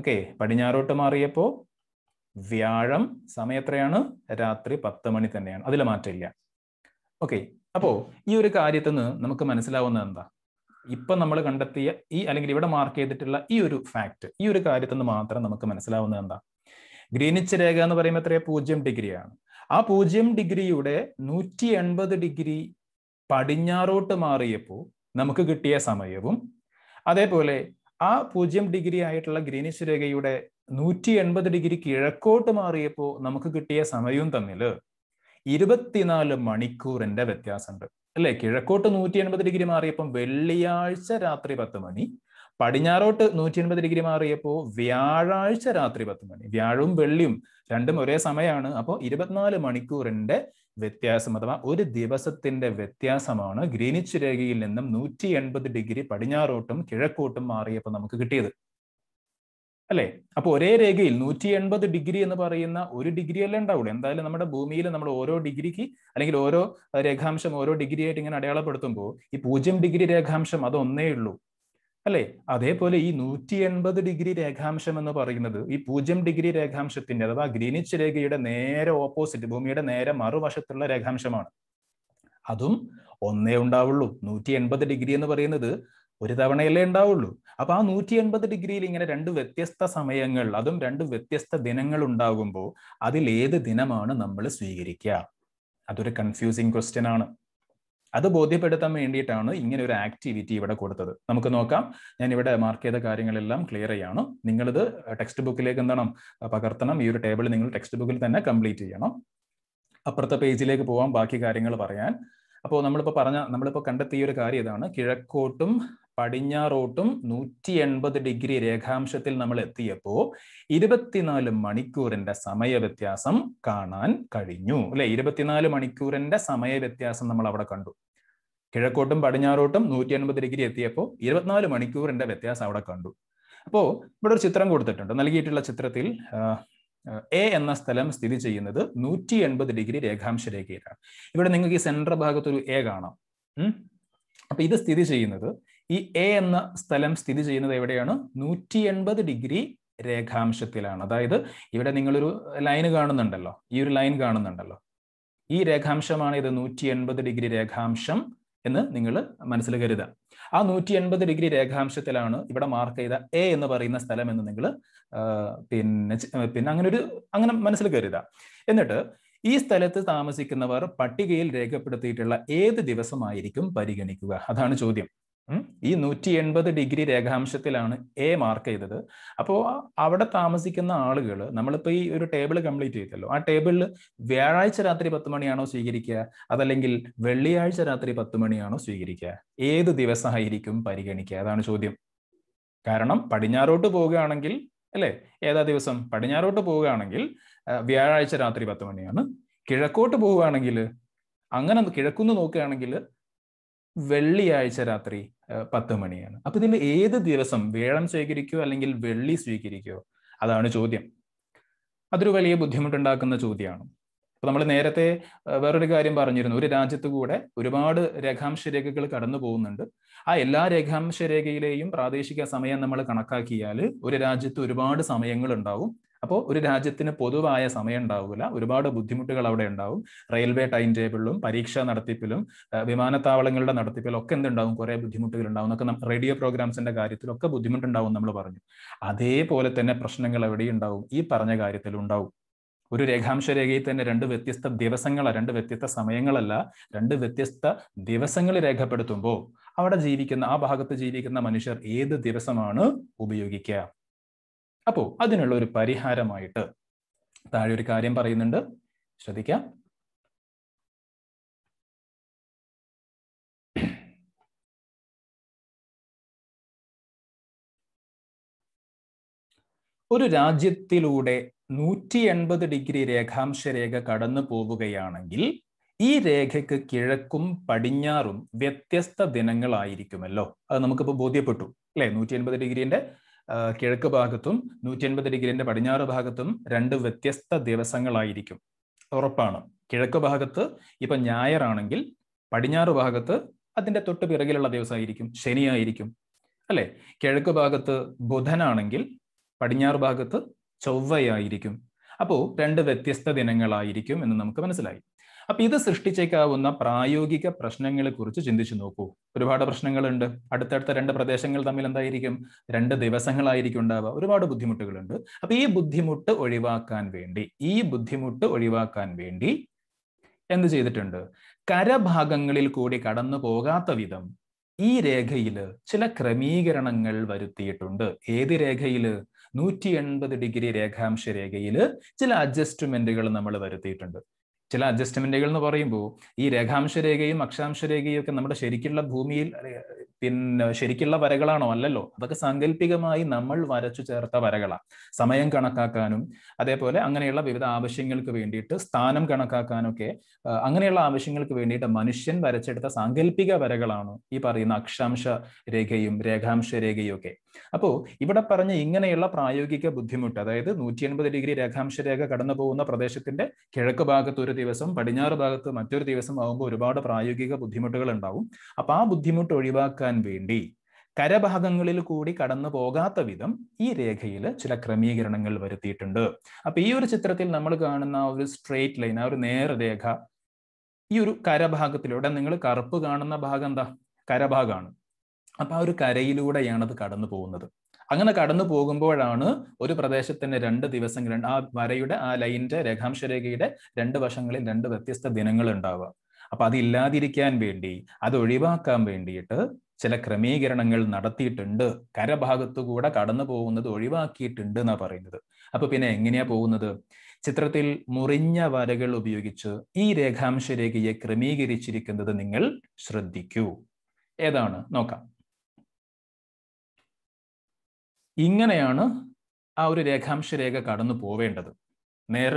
ഓക്കെ പടിഞ്ഞാറോട്ട് മാറിയപ്പോ വ്യാഴം സമയം എത്രയാണ് രാത്രി പത്ത് മണി തന്നെയാണ് അതിൽ മാറ്റമില്ല ഓക്കെ അപ്പോ ഈ ഒരു കാര്യത്തിൽ നിന്ന് നമുക്ക് മനസ്സിലാവുന്നത് എന്താ ഇപ്പൊ നമ്മൾ കണ്ടെത്തിയ ഈ അല്ലെങ്കിൽ ഇവിടെ മാർക്ക് ചെയ്തിട്ടുള്ള ഈ ഒരു ഫാക്ട് ഈ ഒരു കാര്യത്തിൽ നിന്ന് മാത്രം നമുക്ക് മനസ്സിലാവുന്നത് എന്താ ഗ്രീനിച്ച് രേഖ എന്ന് പറയുമ്പോൾ എത്രയാണ് പൂജ്യം ഡിഗ്രിയാണ് ആ പൂജ്യം ഡിഗ്രിയുടെ നൂറ്റി എൺപത് ഡിഗ്രി പടിഞ്ഞാറോട്ട് മാറിയപ്പോൾ നമുക്ക് കിട്ടിയ സമയവും അതേപോലെ ആ പൂജ്യം ഡിഗ്രി ആയിട്ടുള്ള ഗ്രീനിഷ് രേഖയുടെ നൂറ്റി എൺപത് ഡിഗ്രി കിഴക്കോട്ട് മാറിയപ്പോൾ നമുക്ക് കിട്ടിയ സമയവും തമ്മിൽ ഇരുപത്തിനാല് മണിക്കൂറിന്റെ വ്യത്യാസമുണ്ട് അല്ലെ കിഴക്കോട്ട് നൂറ്റി എൺപത് ഡിഗ്രി മാറിയപ്പോൾ വെള്ളിയാഴ്ച രാത്രി പത്ത് മണി പടിഞ്ഞാറോട്ട് നൂറ്റി എൺപത് ഡിഗ്രി മാറിയപ്പോൾ വ്യാഴാഴ്ച രാത്രി പത്ത് മണി വ്യാഴവും വെള്ളിയും രണ്ടും ഒരേ സമയമാണ് അപ്പോൾ ഇരുപത്തിനാല് മണിക്കൂറിന്റെ വ്യത്യാസം അഥവാ ഒരു ദിവസത്തിന്റെ വ്യത്യാസമാണ് ഗ്രീനിച്ച് രേഖയിൽ നിന്നും നൂറ്റി എൺപത് ഡിഗ്രി പടിഞ്ഞാറോട്ടും കിഴക്കോട്ടും മാറിയപ്പോൾ നമുക്ക് കിട്ടിയത് അല്ലേ അപ്പോൾ ഒരേ രേഖയിൽ നൂറ്റി എൺപത് ഡിഗ്രി എന്ന് പറയുന്ന ഒരു ഡിഗ്രി അല്ലേ ഉണ്ടാവുള്ളൂ എന്തായാലും നമ്മുടെ ഭൂമിയിൽ നമ്മൾ ഓരോ ഡിഗ്രിക്ക് അല്ലെങ്കിൽ ഓരോ രേഖാംശം ഓരോ ഡിഗ്രി ആയിട്ട് ഇങ്ങനെ അടയാളപ്പെടുത്തുമ്പോൾ ഈ പൂജ്യം ഡിഗ്രി രേഖാംശം അതൊന്നേ ഉള്ളൂ അല്ലെ അതേപോലെ ഈ നൂറ്റി എൺപത് ഡിഗ്രി രേഖാംശം എന്ന് പറയുന്നത് ഈ പൂജ്യം ഡിഗ്രി രേഖാംശത്തിന്റെ അഥവാ ഗ്രീനിച്ച് രേഖയുടെ നേരെ ഓപ്പോസിറ്റ് ഭൂമിയുടെ നേരെ മറുവശത്തുള്ള രേഖാംശമാണ് അതും ഒന്നേ ഉണ്ടാവുള്ളൂ നൂറ്റി എൺപത് ഡിഗ്രി എന്ന് പറയുന്നത് ഒരു തവണയല്ലേ ഉണ്ടാവുള്ളൂ അപ്പൊ ആ നൂറ്റി എൺപത് ഡിഗ്രിയിൽ ഇങ്ങനെ രണ്ട് വ്യത്യസ്ത സമയങ്ങൾ അതും രണ്ട് വ്യത്യസ്ത ദിനങ്ങൾ ഉണ്ടാകുമ്പോൾ അതിൽ ഏത് ദിനമാണ് നമ്മൾ സ്വീകരിക്കുക അതൊരു കൺഫ്യൂസിങ് ക്വസ്റ്റ്യൻ ആണ് അത് ബോധ്യപ്പെടുത്താൻ വേണ്ടിയിട്ടാണ് ഇങ്ങനെ ഒരു ആക്ടിവിറ്റി ഇവിടെ കൊടുത്തത് നമുക്ക് നോക്കാം ഞാൻ ഇവിടെ മാർക്ക് ചെയ്ത കാര്യങ്ങളെല്ലാം ക്ലിയർ ചെയ്യണം നിങ്ങളിത് ടെക്സ്റ്റ് ബുക്കിലേക്ക് എന്താണ് പകർത്തണം ഈ ഒരു ടേബിൾ നിങ്ങൾ ടെക്സ്റ്റ് ബുക്കിൽ തന്നെ കംപ്ലീറ്റ് ചെയ്യണം അപ്പുറത്തെ പേജിലേക്ക് പോകാം ബാക്കി കാര്യങ്ങൾ പറയാൻ അപ്പോൾ നമ്മളിപ്പോൾ പറഞ്ഞ നമ്മളിപ്പോൾ കണ്ടെത്തിയ ഒരു കാര്യം ഇതാണ് കിഴക്കോട്ടും പടിഞ്ഞാറോട്ടും നൂറ്റി എൺപത് ഡിഗ്രി രേഖാംശത്തിൽ നമ്മൾ എത്തിയപ്പോൾ ഇരുപത്തിനാല് മണിക്കൂറിന്റെ സമയ വ്യത്യാസം കാണാൻ കഴിഞ്ഞു അല്ലെ ഇരുപത്തിനാല് മണിക്കൂറിന്റെ സമയ വ്യത്യാസം നമ്മൾ അവിടെ കണ്ടു കിഴക്കോട്ടും പടിഞ്ഞാറോട്ടും നൂറ്റി എൺപത് ഡിഗ്രി എത്തിയപ്പോൾ ഇരുപത്തിനാല് മണിക്കൂറിന്റെ വ്യത്യാസം അവിടെ കണ്ടു അപ്പോൾ ഇവിടെ ഒരു ചിത്രം കൊടുത്തിട്ടുണ്ട് നൽകിയിട്ടുള്ള ചിത്രത്തിൽ എ എന്ന സ്ഥലം സ്ഥിതി ചെയ്യുന്നത് നൂറ്റി എൺപത് ഡിഗ്രി രേഖാംശ രേഖയിലാണ് ഇവിടെ നിങ്ങൾക്ക് ഈ സെൻട്രൽ ഭാഗത്തൊരു എ കാണാം അപ്പൊ ഇത് സ്ഥിതി ചെയ്യുന്നത് ഈ എ എന്ന സ്ഥലം സ്ഥിതി ചെയ്യുന്നത് എവിടെയാണ് നൂറ്റി എൺപത് ഡിഗ്രി രേഖാംശത്തിലാണ് അതായത് ഇവിടെ നിങ്ങളൊരു ലൈൻ കാണുന്നുണ്ടല്ലോ ഈ ഒരു ലൈൻ കാണുന്നുണ്ടല്ലോ ഈ രേഖാംശമാണ് ഇത് നൂറ്റി എൺപത് ഡിഗ്രി രേഖാംശം എന്ന് നിങ്ങൾ മനസ്സിൽ കരുതുക ആ നൂറ്റി എൺപത് ഡിഗ്രി രേഖാംശത്തിലാണ് ഇവിടെ മാർക്ക് ചെയ്ത എ എന്ന് പറയുന്ന സ്ഥലം എന്ന് നിങ്ങൾ പിന്നെ പിന്നെ അങ്ങനെ ഒരു അങ്ങനെ മനസ്സിൽ കരുത എന്നിട്ട് ഈ സ്ഥലത്ത് താമസിക്കുന്നവർ പട്ടികയിൽ രേഖപ്പെടുത്തിയിട്ടുള്ള ഏത് ദിവസമായിരിക്കും പരിഗണിക്കുക അതാണ് ചോദ്യം ഈ നൂറ്റി എൺപത് ഡിഗ്രി രേഖാംശത്തിലാണ് എ മാർക്ക് ചെയ്തത് അപ്പോൾ അവിടെ താമസിക്കുന്ന ആളുകൾ നമ്മളിപ്പോൾ ഈ ഒരു ടേബിൾ കംപ്ലീറ്റ് ചെയ്തല്ലോ ആ ടേബിളിൽ വ്യാഴാഴ്ച രാത്രി പത്ത് മണിയാണോ സ്വീകരിക്കുക അതല്ലെങ്കിൽ വെള്ളിയാഴ്ച രാത്രി പത്ത് മണിയാണോ സ്വീകരിക്കുക ഏത് ദിവസമായിരിക്കും പരിഗണിക്കുക അതാണ് ചോദ്യം കാരണം പടിഞ്ഞാറോട്ട് പോവുകയാണെങ്കിൽ അല്ലേ ഏതാ ദിവസം പടിഞ്ഞാറോട്ട് പോവുകയാണെങ്കിൽ വ്യാഴാഴ്ച രാത്രി പത്ത് മണിയാണ് കിഴക്കോട്ട് പോവുകയാണെങ്കിൽ അങ്ങനെ കിഴക്കുന്ന് നോക്കുകയാണെങ്കിൽ വെള്ളിയാഴ്ച രാത്രി പത്ത് മണിയാണ് അപ്പൊ ഇതിന് ഏത് ദിവസം വേഴം സ്വീകരിക്കുകയോ അല്ലെങ്കിൽ വെള്ളി സ്വീകരിക്കുകയോ അതാണ് ചോദ്യം അതൊരു വലിയ ബുദ്ധിമുട്ടുണ്ടാക്കുന്ന ചോദ്യമാണ് അപ്പൊ നമ്മൾ നേരത്തെ വേറൊരു കാര്യം പറഞ്ഞിരുന്നു ഒരു രാജ്യത്ത് കൂടെ ഒരുപാട് രേഖാംശ രേഖകൾ കടന്നു പോകുന്നുണ്ട് ആ എല്ലാ രേഖാംശ രേഖയിലെയും പ്രാദേശിക സമയം നമ്മൾ കണക്കാക്കിയാൽ ഒരു രാജ്യത്ത് ഒരുപാട് സമയങ്ങൾ ഉണ്ടാവും അപ്പോൾ ഒരു രാജ്യത്തിന് പൊതുവായ സമയം ഉണ്ടാവില്ല ഒരുപാട് ബുദ്ധിമുട്ടുകൾ അവിടെ ഉണ്ടാവും റെയിൽവേ ടൈം ടേബിളിലും പരീക്ഷാ നടത്തിപ്പിലും വിമാനത്താവളങ്ങളുടെ നടത്തിപ്പിലും ഒക്കെ എന്തുണ്ടാവും കുറേ ബുദ്ധിമുട്ടുകൾ ഉണ്ടാവും നമ്മൾ റേഡിയോ പ്രോഗ്രാംസിന്റെ കാര്യത്തിലൊക്കെ ബുദ്ധിമുട്ടുണ്ടാവും നമ്മൾ പറഞ്ഞു അതേപോലെ തന്നെ പ്രശ്നങ്ങൾ എവിടെയും ഉണ്ടാവും ഈ പറഞ്ഞ കാര്യത്തിലുണ്ടാവും ഒരു രേഖാംശ രേഖയിൽ തന്നെ രണ്ട് വ്യത്യസ്ത ദിവസങ്ങളാണ് രണ്ട് വ്യത്യസ്ത സമയങ്ങളല്ല രണ്ട് വ്യത്യസ്ത ദിവസങ്ങൾ രേഖപ്പെടുത്തുമ്പോൾ അവിടെ ജീവിക്കുന്ന ആ ഭാഗത്ത് ജീവിക്കുന്ന മനുഷ്യർ ഏത് ദിവസമാണ് ഉപയോഗിക്കുക അപ്പോൾ അതിനുള്ള ഒരു പരിഹാരമായിട്ട് താഴെ ഒരു കാര്യം പറയുന്നുണ്ട് ശ്രദ്ധിക്കാം ഒരു രാജ്യത്തിലൂടെ നൂറ്റി എൺപത് ഡിഗ്രി രേഖാംശ രേഖ കടന്നു പോവുകയാണെങ്കിൽ ഈ രേഖയ്ക്ക് കിഴക്കും പടിഞ്ഞാറും വ്യത്യസ്ത ദിനങ്ങളായിരിക്കുമല്ലോ അത് നമുക്കിപ്പോൾ ബോധ്യപ്പെട്ടു അല്ലെ നൂറ്റി എൺപത് ഡിഗ്രീന്റെ കിഴക്ക് ഭാഗത്തും നൂറ്റി എൺപത് ഡിഗ്രീന്റെ പടിഞ്ഞാറ് ഭാഗത്തും രണ്ട് വ്യത്യസ്ത ദിവസങ്ങളായിരിക്കും ഉറപ്പാണ് കിഴക്ക് ഭാഗത്ത് ഇപ്പൊ ഞായറാണെങ്കിൽ പടിഞ്ഞാറ് ഭാഗത്ത് അതിന്റെ തൊട്ട് പിറകിലുള്ള ദിവസമായിരിക്കും ശനിയായിരിക്കും അല്ലെ കിഴക്ക് ഭാഗത്ത് ബുധനാണെങ്കിൽ പടിഞ്ഞാറ് ഭാഗത്ത് ചൊവ്വയായിരിക്കും അപ്പോൾ രണ്ട് വ്യത്യസ്ത ദിനങ്ങളായിരിക്കും എന്ന് നമുക്ക് മനസ്സിലായി അപ്പൊ ഇത് സൃഷ്ടിച്ചേക്കാവുന്ന പ്രായോഗിക പ്രശ്നങ്ങളെ കുറിച്ച് ചിന്തിച്ചു നോക്കൂ ഒരുപാട് പ്രശ്നങ്ങളുണ്ട് അടുത്തടുത്ത രണ്ട് പ്രദേശങ്ങൾ തമ്മിൽ എന്തായിരിക്കും രണ്ട് ദിവസങ്ങളായിരിക്കും ഉണ്ടാവുക ഒരുപാട് ബുദ്ധിമുട്ടുകളുണ്ട് അപ്പൊ ഈ ബുദ്ധിമുട്ട് ഒഴിവാക്കാൻ വേണ്ടി ഈ ബുദ്ധിമുട്ട് ഒഴിവാക്കാൻ വേണ്ടി എന്ത് ചെയ്തിട്ടുണ്ട് കരഭാഗങ്ങളിൽ കൂടി കടന്നു പോകാത്ത വിധം ഈ രേഖയില് ചില ക്രമീകരണങ്ങൾ വരുത്തിയിട്ടുണ്ട് ഏത് രേഖയില് നൂറ്റി എൺപത് ഡിഗ്രി രേഖാംശ രേഖയിൽ ചില അഡ്ജസ്റ്റ്മെന്റുകൾ നമ്മൾ വരുത്തിയിട്ടുണ്ട് ചില അഡ്ജസ്റ്റ്മെന്റുകൾ എന്ന് പറയുമ്പോൾ ഈ രേഖാംശ രേഖയും അക്ഷാംശ രേഖയും ഒക്കെ നമ്മുടെ ശരിക്കുള്ള ഭൂമിയിൽ പിന്നെ ശരിക്കുള്ള വരകളാണോ അല്ലല്ലോ അതൊക്കെ സാങ്കല്പികമായി നമ്മൾ വരച്ചു ചേർത്ത വരകളാണ് സമയം കണക്കാക്കാനും അതേപോലെ അങ്ങനെയുള്ള വിവിധ ആവശ്യങ്ങൾക്ക് വേണ്ടിയിട്ട് സ്ഥാനം കണക്കാക്കാനൊക്കെ അങ്ങനെയുള്ള ആവശ്യങ്ങൾക്ക് വേണ്ടിയിട്ട് മനുഷ്യൻ വരച്ചെടുത്ത സാങ്കല്പിക വരകളാണ് ഈ പറയുന്ന അക്ഷാംശ രേഖയും രേഖാംശ രേഖയും ഒക്കെ അപ്പോൾ ഇവിടെ പറഞ്ഞ ഇങ്ങനെയുള്ള പ്രായോഗിക ബുദ്ധിമുട്ട് അതായത് നൂറ്റി എൺപത് ഡിഗ്രി രേഖാംശ രേഖ കടന്നു പോകുന്ന പ്രദേശത്തിന്റെ കിഴക്ക് ഭാഗത്ത് ഒരു ദിവസം പടിഞ്ഞാറ് ഭാഗത്ത് മറ്റൊരു ദിവസം ആകുമ്പോൾ ഒരുപാട് പ്രായോഗിക ബുദ്ധിമുട്ടുകൾ ഉണ്ടാവും അപ്പൊ ആ ബുദ്ധിമുട്ട് ഒഴിവാക്കാൻ വേണ്ടി കരഭാഗങ്ങളിൽ കൂടി കടന്നു പോകാത്ത വിധം ഈ രേഖയിൽ ചില ക്രമീകരണങ്ങൾ വരുത്തിയിട്ടുണ്ട് അപ്പൊ ഈ ഒരു ചിത്രത്തിൽ നമ്മൾ കാണുന്ന ഒരു സ്ട്രെയിറ്റ് ലൈൻ ആ ഒരു നേർരേഖ ഈ ഒരു കരഭാഗത്തിലൂടെ നിങ്ങൾ കറുപ്പ് കാണുന്ന ഭാഗം എന്താ കരഭാഗമാണ് അപ്പൊ ആ ഒരു കരയിലൂടെയാണ് അത് കടന്നു പോകുന്നത് അങ്ങനെ കടന്നു പോകുമ്പോഴാണ് ഒരു പ്രദേശത്തിന് രണ്ട് ദിവസം രണ്ട് ആ വരയുടെ ആ ലൈനിന്റെ രേഖാംശരേഖയുടെ രണ്ട് വശങ്ങളിൽ രണ്ട് വ്യത്യസ്ത ദിനങ്ങൾ ഉണ്ടാവുക അപ്പൊ അതില്ലാതിരിക്കാൻ വേണ്ടി അത് ഒഴിവാക്കാൻ വേണ്ടിയിട്ട് ചില ക്രമീകരണങ്ങൾ നടത്തിയിട്ടുണ്ട് കരഭാഗത്തുകൂടെ കടന്നു പോകുന്നത് ഒഴിവാക്കിയിട്ടുണ്ട് എന്നാ പറയുന്നത് അപ്പൊ പിന്നെ എങ്ങനെയാ പോകുന്നത് ചിത്രത്തിൽ മുറിഞ്ഞ വരകൾ ഉപയോഗിച്ച് ഈ രേഖാംശരേഖയെ ക്രമീകരിച്ചിരിക്കുന്നത് നിങ്ങൾ ശ്രദ്ധിക്കൂ ഏതാണ് നോക്കാം ഇങ്ങനെയാണ് ആ ഒരു രേഖാംശ രേഖ കടന്നു പോവേണ്ടത്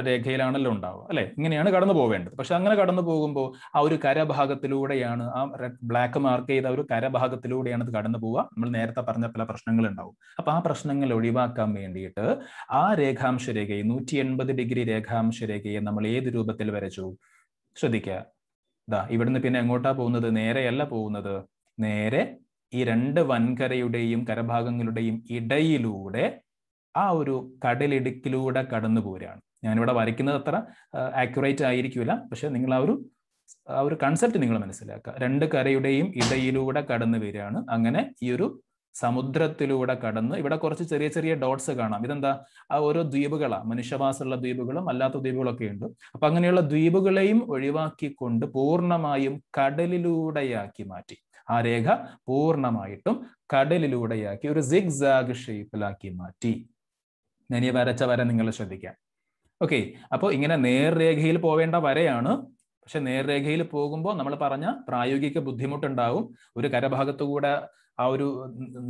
രേഖയിലാണല്ലോ ഉണ്ടാവുക അല്ലെ ഇങ്ങനെയാണ് കടന്നു പോവേണ്ടത് പക്ഷെ അങ്ങനെ കടന്നു പോകുമ്പോൾ ആ ഒരു കരഭാഗത്തിലൂടെയാണ് ആ റെഡ് ബ്ലാക്ക് മാർക്ക് ചെയ്ത ഒരു കരഭാഗത്തിലൂടെയാണ് അത് കടന്നു പോവുക നമ്മൾ നേരത്തെ പറഞ്ഞ പല പ്രശ്നങ്ങളുണ്ടാവും ഉണ്ടാവും അപ്പൊ ആ പ്രശ്നങ്ങൾ ഒഴിവാക്കാൻ വേണ്ടിയിട്ട് ആ രേഖാംശ രേഖയെ നൂറ്റി എൺപത് ഡിഗ്രി രേഖാംശ രേഖയെ നമ്മൾ ഏത് രൂപത്തിൽ വരച്ചു ശ്രദ്ധിക്കുക ഇതാ ഇവിടുന്ന് പിന്നെ എങ്ങോട്ടാ പോകുന്നത് നേരെയല്ല പോകുന്നത് നേരെ ഈ രണ്ട് വൻകരയുടെയും കരഭാഗങ്ങളുടെയും ഇടയിലൂടെ ആ ഒരു കടലിടുക്കിലൂടെ കടന്നു പോരാണ് ഞാനിവിടെ വരയ്ക്കുന്നത് അത്ര ആക്യുറേറ്റ് ആയിരിക്കില്ല പക്ഷെ നിങ്ങൾ ആ ഒരു ആ ഒരു കൺസെപ്റ്റ് നിങ്ങൾ മനസ്സിലാക്കുക രണ്ട് കരയുടെയും ഇടയിലൂടെ കടന്നു വരികയാണ് അങ്ങനെ ഈ ഒരു സമുദ്രത്തിലൂടെ കടന്ന് ഇവിടെ കുറച്ച് ചെറിയ ചെറിയ ഡോട്ട്സ് കാണാം ഇതെന്താ ആ ഓരോ ദ്വീപുകളാണ് മനുഷ്യവാസമുള്ള ദ്വീപുകളും അല്ലാത്ത ദ്വീപുകളൊക്കെ ഉണ്ട് അപ്പൊ അങ്ങനെയുള്ള ദ്വീപുകളെയും ഒഴിവാക്കിക്കൊണ്ട് പൂർണ്ണമായും കടലിലൂടെയാക്കി മാറ്റി ആ രേഖ പൂർണ്ണമായിട്ടും കടലിലൂടെയാക്കി ഒരു സിഗ് സാഗ് ഷേപ്പിലാക്കി മാറ്റി ഞാൻ ഈ വരച്ച വര നിങ്ങൾ ശ്രദ്ധിക്കാം ഓക്കെ അപ്പോൾ ഇങ്ങനെ നേർരേഖയിൽ പോവേണ്ട വരയാണ് പക്ഷെ നേർരേഖയിൽ പോകുമ്പോൾ നമ്മൾ പറഞ്ഞ പ്രായോഗിക ബുദ്ധിമുട്ടുണ്ടാവും ഒരു കരഭാഗത്തുകൂടെ ആ ഒരു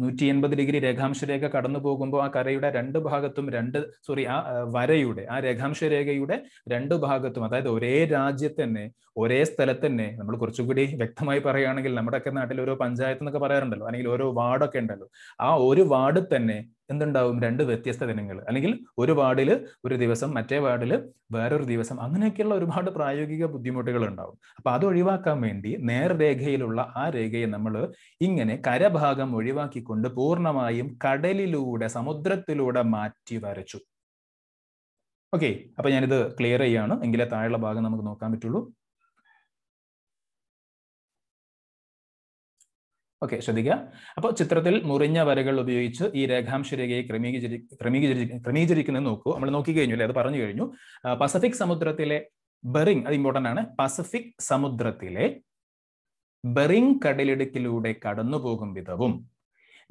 നൂറ്റി എൺപത് ഡിഗ്രി രേഖാംശ രേഖ കടന്നു പോകുമ്പോൾ ആ കരയുടെ രണ്ട് ഭാഗത്തും രണ്ട് സോറി ആ വരയുടെ ആ രേഖാംശ രേഖയുടെ രണ്ട് ഭാഗത്തും അതായത് ഒരേ രാജ്യത്തന്നെ തന്നെ ഒരേ സ്ഥലത്ത് തന്നെ നമ്മൾ കുറച്ചുകൂടി വ്യക്തമായി പറയുകയാണെങ്കിൽ ഒക്കെ നാട്ടിൽ ഓരോ പഞ്ചായത്ത് എന്നൊക്കെ പറയാറുണ്ടല്ലോ അല്ലെങ്കിൽ ഓരോ വാർഡൊക്കെ ഉണ്ടല്ലോ ആ ഒരു വാർഡ് തന്നെ എന്തുണ്ടാവും രണ്ട് വ്യത്യസ്ത ദിനങ്ങൾ അല്ലെങ്കിൽ ഒരു വാർഡിൽ ഒരു ദിവസം മറ്റേ വാർഡിൽ വേറൊരു ദിവസം അങ്ങനെയൊക്കെയുള്ള ഒരുപാട് പ്രായോഗിക ബുദ്ധിമുട്ടുകൾ ഉണ്ടാവും അപ്പൊ അത് ഒഴിവാക്കാൻ വേണ്ടി നേർരേഖയിലുള്ള ആ രേഖയെ നമ്മൾ ഇങ്ങനെ കരഭ ഭാഗം ഒഴിവാക്കിക്കൊണ്ട് പൂർണ്ണമായും കടലിലൂടെ സമുദ്രത്തിലൂടെ മാറ്റി വരച്ചു ഓക്കെ അപ്പൊ ഞാനിത് ക്ലിയർ ചെയ്യാണ് എങ്കിലേ താഴെയുള്ള ഭാഗം നമുക്ക് നോക്കാൻ പറ്റുള്ളൂ ഓക്കെ ശ്രദ്ധിക്കുക അപ്പോൾ ചിത്രത്തിൽ മുറിഞ്ഞ വരകൾ ഉപയോഗിച്ച് ഈ രേഖാംശ രേഖയെ ക്രമീകരി ക്രമീകരി ക്രമീകരിക്കുന്നത് നോക്കൂ നമ്മൾ നോക്കി കഴിഞ്ഞു അല്ലേ അത് പറഞ്ഞു കഴിഞ്ഞു പസഫിക് സമുദ്രത്തിലെ ബെറിങ് അത് ഇമ്പോർട്ടൻ്റ് ആണ് പസഫിക് സമുദ്രത്തിലെ ബെറിംഗ് കടലിടുക്കിലൂടെ കടന്നുപോകും വിധവും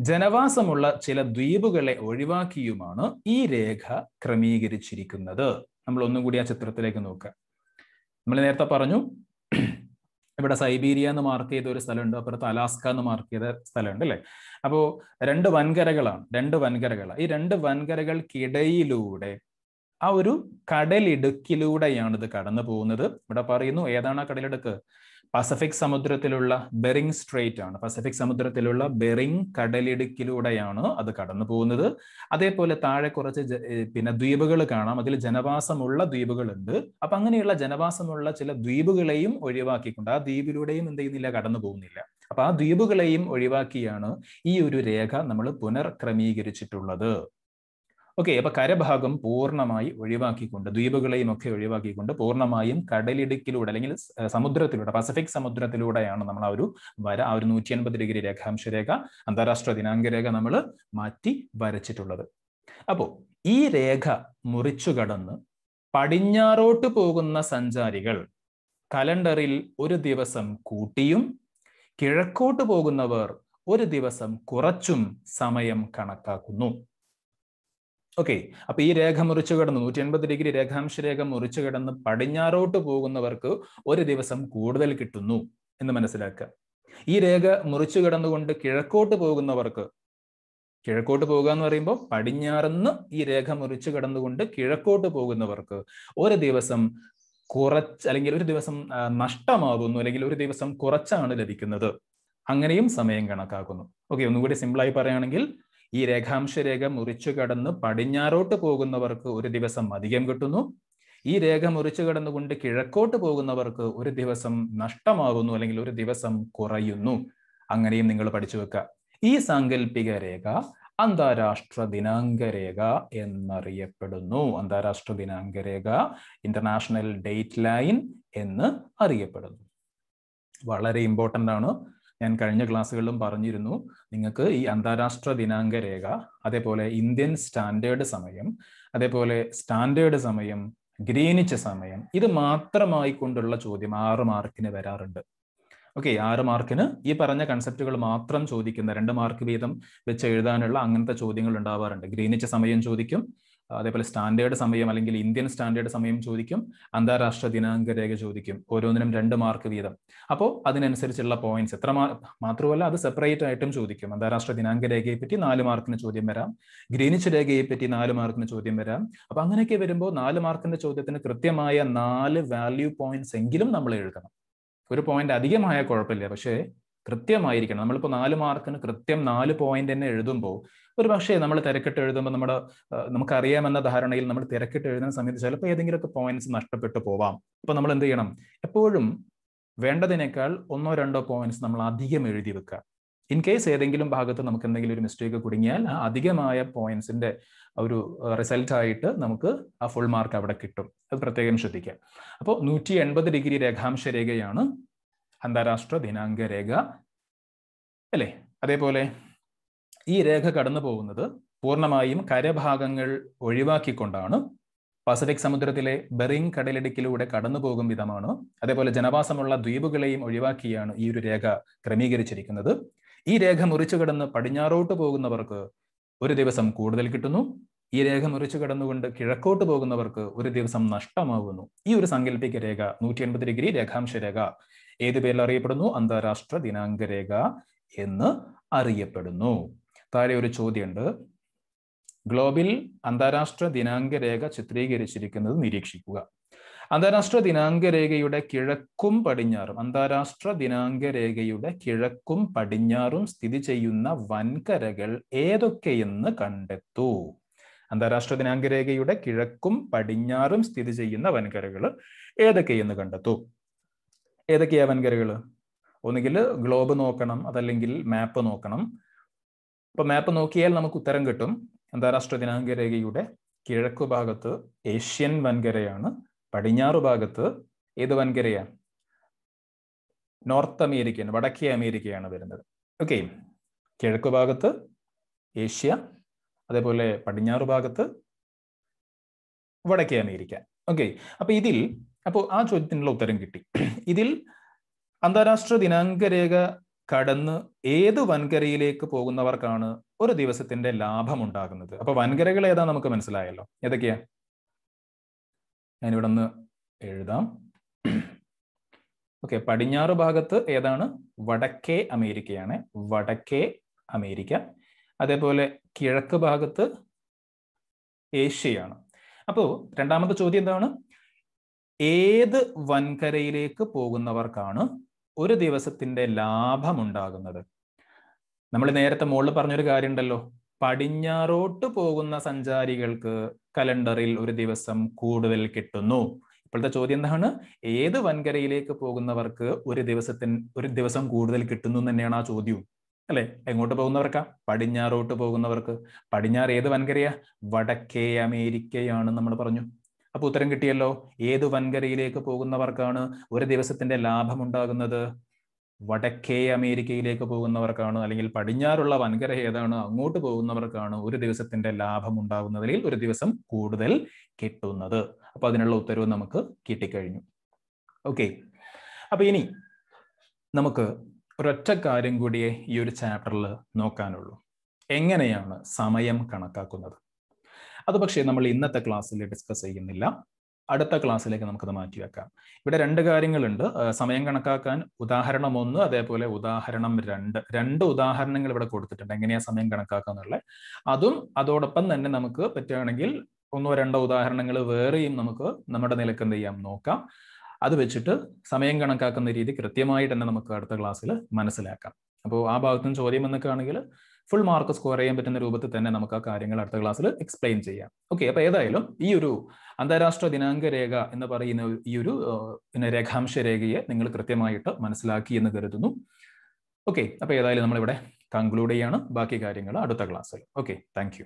ജനവാസമുള്ള ചില ദ്വീപുകളെ ഒഴിവാക്കിയുമാണ് ഈ രേഖ ക്രമീകരിച്ചിരിക്കുന്നത് നമ്മൾ ഒന്നും കൂടി ആ ചിത്രത്തിലേക്ക് നോക്കുക നമ്മൾ നേരത്തെ പറഞ്ഞു ഇവിടെ സൈബീരിയ എന്ന് മാർക്ക് ചെയ്ത ഒരു സ്ഥലമുണ്ട് അപ്പുറത്ത് അലാസ്ക എന്ന് മാർക്ക് ചെയ്ത സ്ഥലമുണ്ട് അല്ലേ അപ്പോൾ രണ്ട് വൻകരകളാണ് രണ്ട് വൻകരകളാണ് ഈ രണ്ട് വൻകരകൾക്കിടയിലൂടെ ആ ഒരു ഇത് കടന്നു പോകുന്നത് ഇവിടെ പറയുന്നു ഏതാണ് ആ കടലിടുക്ക് പസഫിക് സമുദ്രത്തിലുള്ള ബെറിങ് സ്ട്രേറ്റ് ആണ് പസഫിക് സമുദ്രത്തിലുള്ള ബെറിങ് കടലിടുക്കിലൂടെയാണ് അത് കടന്നു പോകുന്നത് അതേപോലെ താഴെ കുറച്ച് പിന്നെ ദ്വീപുകൾ കാണാം അതിൽ ജനവാസമുള്ള ദ്വീപുകളുണ്ട് അപ്പൊ അങ്ങനെയുള്ള ജനവാസമുള്ള ചില ദ്വീപുകളെയും ഒഴിവാക്കിക്കൊണ്ട് ആ ദ്വീപിലൂടെയും എന്ത് ചെയ്യുന്നില്ല കടന്നു പോകുന്നില്ല അപ്പൊ ആ ദ്വീപുകളെയും ഒഴിവാക്കിയാണ് ഈ ഒരു രേഖ നമ്മൾ പുനർക്രമീകരിച്ചിട്ടുള്ളത് ഓക്കെ അപ്പൊ കരഭാഗം പൂർണ്ണമായി ഒഴിവാക്കിക്കൊണ്ട് ദ്വീപുകളെയും ഒക്കെ ഒഴിവാക്കിക്കൊണ്ട് പൂർണ്ണമായും കടലിടുക്കിലൂടെ അല്ലെങ്കിൽ സമുദ്രത്തിലൂടെ പസഫിക് സമുദ്രത്തിലൂടെയാണ് നമ്മൾ ആ ഒരു വര ആ ഒരു നൂറ്റി അൻപത് ഡിഗ്രി രേഖാംശ രേഖ അന്താരാഷ്ട്ര ദിനാങ്ക രേഖ നമ്മൾ മാറ്റി വരച്ചിട്ടുള്ളത് അപ്പോൾ ഈ രേഖ മുറിച്ചു കടന്ന് പടിഞ്ഞാറോട്ട് പോകുന്ന സഞ്ചാരികൾ കലണ്ടറിൽ ഒരു ദിവസം കൂട്ടിയും കിഴക്കോട്ട് പോകുന്നവർ ഒരു ദിവസം കുറച്ചും സമയം കണക്കാക്കുന്നു ഓക്കെ അപ്പൊ ഈ രേഖ മുറിച്ചു കിടന്ന് നൂറ്റി എൺപത് ഡിഗ്രി രേഖാംശ രേഖ മുറിച്ചു കിടന്ന് പടിഞ്ഞാറോട്ട് പോകുന്നവർക്ക് ഒരു ദിവസം കൂടുതൽ കിട്ടുന്നു എന്ന് മനസ്സിലാക്കുക ഈ രേഖ മുറിച്ചു കിടന്നുകൊണ്ട് കിഴക്കോട്ട് പോകുന്നവർക്ക് കിഴക്കോട്ട് പോകുക എന്ന് പറയുമ്പോൾ പടിഞ്ഞാറെന്ന് ഈ രേഖ മുറിച്ചു കിടന്നുകൊണ്ട് കിഴക്കോട്ട് പോകുന്നവർക്ക് ഒരു ദിവസം കുറച്ച് അല്ലെങ്കിൽ ഒരു ദിവസം നഷ്ടമാകുന്നു അല്ലെങ്കിൽ ഒരു ദിവസം കുറച്ചാണ് ലഭിക്കുന്നത് അങ്ങനെയും സമയം കണക്കാക്കുന്നു ഓക്കെ ഒന്നുകൂടി സിമ്പിളായി പറയുകയാണെങ്കിൽ ഈ രേഖാംശരേഖ മുറിച്ചു കടന്ന് പടിഞ്ഞാറോട്ട് പോകുന്നവർക്ക് ഒരു ദിവസം അധികം കിട്ടുന്നു ഈ രേഖ മുറിച്ചു കടന്നുകൊണ്ട് കിഴക്കോട്ട് പോകുന്നവർക്ക് ഒരു ദിവസം നഷ്ടമാകുന്നു അല്ലെങ്കിൽ ഒരു ദിവസം കുറയുന്നു അങ്ങനെയും നിങ്ങൾ പഠിച്ചു വെക്കുക ഈ സാങ്കല്പിക രേഖ അന്താരാഷ്ട്ര ദിനാങ്ക രേഖ എന്നറിയപ്പെടുന്നു അന്താരാഷ്ട്ര ദിനാങ്ക രേഖ ഇന്റർനാഷണൽ ഡേറ്റ് ലൈൻ എന്ന് അറിയപ്പെടുന്നു വളരെ ഇമ്പോർട്ടൻ്റ് ആണ് ഞാൻ കഴിഞ്ഞ ക്ലാസ്സുകളിലും പറഞ്ഞിരുന്നു നിങ്ങൾക്ക് ഈ അന്താരാഷ്ട്ര ദിനാങ്ക രേഖ അതേപോലെ ഇന്ത്യൻ സ്റ്റാൻഡേർഡ് സമയം അതേപോലെ സ്റ്റാൻഡേർഡ് സമയം ഗ്രീനിച്ച സമയം ഇത് മാത്രമായി കൊണ്ടുള്ള ചോദ്യം ആറ് മാർക്കിന് വരാറുണ്ട് ഓക്കെ ആറ് മാർക്കിന് ഈ പറഞ്ഞ കൺസെപ്റ്റുകൾ മാത്രം ചോദിക്കുന്ന രണ്ട് മാർക്ക് വീതം വെച്ച് എഴുതാനുള്ള അങ്ങനത്തെ ചോദ്യങ്ങൾ ഉണ്ടാവാറുണ്ട് ഗ്രീനിച്ച സമയം ചോദിക്കും അതേപോലെ സ്റ്റാൻഡേർഡ് സമയം അല്ലെങ്കിൽ ഇന്ത്യൻ സ്റ്റാൻഡേർഡ് സമയം ചോദിക്കും അന്താരാഷ്ട്ര ദിനാങ്ക രേഖ ചോദിക്കും ഓരോന്നിനും രണ്ട് മാർക്ക് വീതം അപ്പോൾ അതിനനുസരിച്ചുള്ള പോയിന്റ്സ് എത്ര മാത്രമല്ല അത് സെപ്പറേറ്റ് ആയിട്ടും ചോദിക്കും അന്താരാഷ്ട്ര ദിനാങ്ക രേഖയെ പറ്റി നാല് മാർക്കിന് ചോദ്യം വരാം ഗ്രീനിച്ച് രേഖയെ പറ്റി നാല് മാർക്കിന് ചോദ്യം വരാം അപ്പൊ അങ്ങനെയൊക്കെ വരുമ്പോൾ നാല് മാർക്കിന്റെ ചോദ്യത്തിന് കൃത്യമായ നാല് വാല്യൂ പോയിന്റ്സ് എങ്കിലും നമ്മൾ എഴുതണം ഒരു പോയിന്റ് അധികമായ കുഴപ്പമില്ല പക്ഷേ കൃത്യമായിരിക്കണം നമ്മളിപ്പോൾ നാല് മാർക്കിന് കൃത്യം നാല് പോയിന്റ് തന്നെ എഴുതുമ്പോൾ ഒരു പക്ഷേ നമ്മൾ തിരക്കിട്ട് എഴുതുമ്പോൾ നമ്മുടെ നമുക്കറിയാമെന്ന ധാരണയിൽ നമ്മൾ തിരക്കിട്ട് എഴുതുന്ന സമയത്ത് ചിലപ്പോൾ ഏതെങ്കിലുമൊക്കെ പോയിന്റ്സ് നഷ്ടപ്പെട്ടു പോവാം അപ്പോൾ നമ്മൾ എന്ത് ചെയ്യണം എപ്പോഴും വേണ്ടതിനേക്കാൾ ഒന്നോ രണ്ടോ പോയിന്റ്സ് നമ്മൾ അധികം എഴുതി വെക്കുക ഇൻ കേസ് ഏതെങ്കിലും ഭാഗത്ത് നമുക്ക് എന്തെങ്കിലും ഒരു മിസ്റ്റേക്ക് കുടുങ്ങിയാൽ ആ അധികമായ പോയിന്റ്സിന്റെ ഒരു റിസൾട്ട് ആയിട്ട് നമുക്ക് ആ ഫുൾ മാർക്ക് അവിടെ കിട്ടും അത് പ്രത്യേകം ശ്രദ്ധിക്കുക അപ്പോൾ നൂറ്റി എൺപത് ഡിഗ്രി രേഖാംശ രേഖയാണ് അന്താരാഷ്ട്ര ദിനാങ്ക രേഖ അല്ലേ അതേപോലെ ഈ രേഖ കടന്നു പോകുന്നത് പൂർണ്ണമായും കരഭാഗങ്ങൾ ഒഴിവാക്കിക്കൊണ്ടാണ് പസഫിക് സമുദ്രത്തിലെ ബെറിംഗ് കടലിടുക്കിലൂടെ കടന്നു പോകും വിധമാണ് അതേപോലെ ജനവാസമുള്ള ദ്വീപുകളെയും ഒഴിവാക്കിയാണ് ഈ ഒരു രേഖ ക്രമീകരിച്ചിരിക്കുന്നത് ഈ രേഖ മുറിച്ചു കടന്ന് പടിഞ്ഞാറോട്ട് പോകുന്നവർക്ക് ഒരു ദിവസം കൂടുതൽ കിട്ടുന്നു ഈ രേഖ മുറിച്ചു കടന്നുകൊണ്ട് കിഴക്കോട്ട് പോകുന്നവർക്ക് ഒരു ദിവസം നഷ്ടമാവുന്നു ഈ ഒരു സങ്കല്പിക രേഖ നൂറ്റി എൺപത് ഡിഗ്രി രേഖാംശ രേഖ ഏത് പേരിൽ അറിയപ്പെടുന്നു അന്താരാഷ്ട്ര ദിനാങ്ക രേഖ എന്ന് അറിയപ്പെടുന്നു താഴെ ഒരു ചോദ്യമുണ്ട് ഗ്ലോബിൽ അന്താരാഷ്ട്ര ദിനാങ്ക രേഖ ചിത്രീകരിച്ചിരിക്കുന്നത് നിരീക്ഷിക്കുക അന്താരാഷ്ട്ര ദിനാങ്ക രേഖയുടെ കിഴക്കും പടിഞ്ഞാറും അന്താരാഷ്ട്ര ദിനാങ്ക രേഖയുടെ കിഴക്കും പടിഞ്ഞാറും സ്ഥിതി ചെയ്യുന്ന വൻകരകൾ ഏതൊക്കെയെന്ന് കണ്ടെത്തൂ അന്താരാഷ്ട്ര ദിനാങ്ക രേഖയുടെ കിഴക്കും പടിഞ്ഞാറും സ്ഥിതി ചെയ്യുന്ന വൻകരകൾ ഏതൊക്കെയെന്ന് കണ്ടെത്തൂ ഏതൊക്കെയാ വൻകരകൾ ഒന്നുകിൽ ഗ്ലോബ് നോക്കണം അതല്ലെങ്കിൽ മാപ്പ് നോക്കണം അപ്പൊ മാപ്പ് നോക്കിയാൽ നമുക്ക് ഉത്തരം കിട്ടും അന്താരാഷ്ട്ര ദിനാങ്ക രേഖയുടെ കിഴക്കു ഭാഗത്ത് ഏഷ്യൻ വൻകരയാണ് പടിഞ്ഞാറ് ഭാഗത്ത് ഏത് വൻകരയാണ് നോർത്ത് അമേരിക്കൻ വടക്കേ അമേരിക്കയാണ് വരുന്നത് ഓക്കെ കിഴക്കു ഭാഗത്ത് ഏഷ്യ അതേപോലെ പടിഞ്ഞാറ് ഭാഗത്ത് വടക്കേ അമേരിക്ക ഓക്കെ അപ്പൊ ഇതിൽ അപ്പോൾ ആ ചോദ്യത്തിനുള്ള ഉത്തരം കിട്ടി ഇതിൽ അന്താരാഷ്ട്ര ദിനാങ്കരേഖ കടന്ന് ഏത് വൻകരയിലേക്ക് പോകുന്നവർക്കാണ് ഒരു ദിവസത്തിന്റെ ലാഭം ഉണ്ടാകുന്നത് അപ്പൊ വൻകരകൾ ഏതാ നമുക്ക് മനസ്സിലായല്ലോ ഏതൊക്കെയാ ഞാനിവിടെ ഒന്ന് എഴുതാം ഓക്കെ പടിഞ്ഞാറ് ഭാഗത്ത് ഏതാണ് വടക്കേ അമേരിക്കയാണ് വടക്കേ അമേരിക്ക അതേപോലെ കിഴക്ക് ഭാഗത്ത് ഏഷ്യയാണ് അപ്പോൾ രണ്ടാമത്തെ ചോദ്യം എന്താണ് ഏത് വൻകരയിലേക്ക് പോകുന്നവർക്കാണ് ഒരു ദിവസത്തിന്റെ ലാഭം ഉണ്ടാകുന്നത് നമ്മൾ നേരത്തെ മുകളിൽ പറഞ്ഞൊരു കാര്യമുണ്ടല്ലോ പടിഞ്ഞാറോട്ട് പോകുന്ന സഞ്ചാരികൾക്ക് കലണ്ടറിൽ ഒരു ദിവസം കൂടുതൽ കിട്ടുന്നു ഇപ്പോഴത്തെ ചോദ്യം എന്താണ് ഏത് വൻകരയിലേക്ക് പോകുന്നവർക്ക് ഒരു ദിവസത്തിന് ഒരു ദിവസം കൂടുതൽ കിട്ടുന്നു തന്നെയാണ് ആ ചോദ്യവും അല്ലെ എങ്ങോട്ട് പോകുന്നവർക്കാ പടിഞ്ഞാറോട്ട് പോകുന്നവർക്ക് പടിഞ്ഞാറ് ഏത് വൻകരയാ വടക്കേ അമേരിക്കയാണ് നമ്മൾ പറഞ്ഞു അപ്പൊ ഉത്തരം കിട്ടിയല്ലോ ഏത് വൻകരയിലേക്ക് പോകുന്നവർക്കാണ് ഒരു ദിവസത്തിന്റെ ലാഭമുണ്ടാകുന്നത് വടക്കേ അമേരിക്കയിലേക്ക് പോകുന്നവർക്കാണ് അല്ലെങ്കിൽ പടിഞ്ഞാറുള്ള വൻകര ഏതാണ് അങ്ങോട്ട് പോകുന്നവർക്കാണ് ഒരു ദിവസത്തിന്റെ ലാഭം ഉണ്ടാകുന്നതിൽ ഒരു ദിവസം കൂടുതൽ കിട്ടുന്നത് അപ്പൊ അതിനുള്ള ഉത്തരവ് നമുക്ക് കിട്ടിക്കഴിഞ്ഞു ഓക്കെ അപ്പൊ ഇനി നമുക്ക് ഒരൊറ്റ കാര്യം കൂടിയേ ഈ ഒരു ചാപ്റ്ററിൽ നോക്കാനുള്ളൂ എങ്ങനെയാണ് സമയം കണക്കാക്കുന്നത് അത് പക്ഷേ നമ്മൾ ഇന്നത്തെ ക്ലാസ്സിൽ ഡിസ്കസ് ചെയ്യുന്നില്ല അടുത്ത ക്ലാസ്സിലേക്ക് നമുക്കത് മാറ്റിവെക്കാം ഇവിടെ രണ്ട് കാര്യങ്ങളുണ്ട് സമയം കണക്കാക്കാൻ ഉദാഹരണം ഒന്ന് അതേപോലെ ഉദാഹരണം രണ്ട് രണ്ട് ഉദാഹരണങ്ങൾ ഇവിടെ കൊടുത്തിട്ടുണ്ട് എങ്ങനെയാ സമയം കണക്കാക്കാന്നുള്ളത് അതും അതോടൊപ്പം തന്നെ നമുക്ക് പറ്റുകയാണെങ്കിൽ ഒന്നോ രണ്ടോ ഉദാഹരണങ്ങൾ വേറെയും നമുക്ക് നമ്മുടെ നിലക്ക് എന്ത് ചെയ്യാം നോക്കാം അത് വെച്ചിട്ട് സമയം കണക്കാക്കുന്ന രീതി കൃത്യമായിട്ട് തന്നെ നമുക്ക് അടുത്ത ക്ലാസ്സിൽ മനസ്സിലാക്കാം അപ്പോൾ ആ ഭാഗത്തും ചോദ്യം എന്നൊക്കെ ആണെങ്കിൽ ഫുൾ മാർക്ക് സ്കോർ ചെയ്യാൻ പറ്റുന്ന രൂപത്തിൽ തന്നെ നമുക്ക് ആ കാര്യങ്ങൾ അടുത്ത ക്ലാസ്സിൽ എക്സ്പ്ലെയിൻ ചെയ്യാം ഓക്കെ അപ്പോൾ ഏതായാലും ഈ ഒരു അന്താരാഷ്ട്ര ദിനാങ്ക രേഖ എന്ന് പറയുന്ന ഈ ഒരു പിന്നെ രേഖാംശ രേഖയെ നിങ്ങൾ കൃത്യമായിട്ട് മനസ്സിലാക്കി എന്ന് കരുതുന്നു ഓക്കെ അപ്പോൾ ഏതായാലും നമ്മളിവിടെ കൺക്ലൂഡ് ചെയ്യാണ് ബാക്കി കാര്യങ്ങൾ അടുത്ത ക്ലാസ്സിൽ ഓക്കെ താങ്ക്